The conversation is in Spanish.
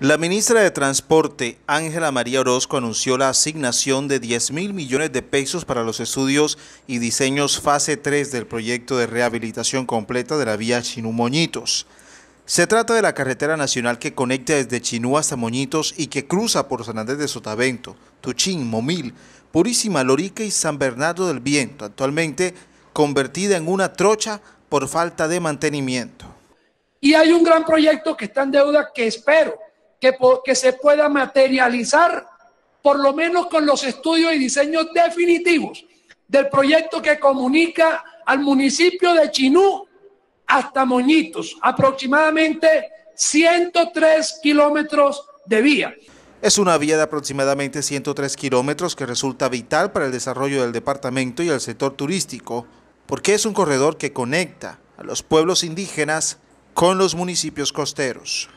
La ministra de Transporte, Ángela María Orozco, anunció la asignación de 10 mil millones de pesos para los estudios y diseños fase 3 del proyecto de rehabilitación completa de la vía Chinú Moñitos. Se trata de la carretera nacional que conecta desde Chinú hasta Moñitos y que cruza por San Andrés de Sotavento, Tuchín, Momil, Purísima, Lorica y San Bernardo del Viento, actualmente convertida en una trocha por falta de mantenimiento. Y hay un gran proyecto que está en deuda que espero que, se pueda materializar, por lo menos con los estudios y diseños definitivos del proyecto que comunica al municipio de Chinú hasta Moñitos, aproximadamente 103 kilómetros de vía. Es una vía de aproximadamente 103 kilómetros que resulta vital para el desarrollo del departamento y el sector turístico, porque es un corredor que conecta a los pueblos indígenas con los municipios costeros.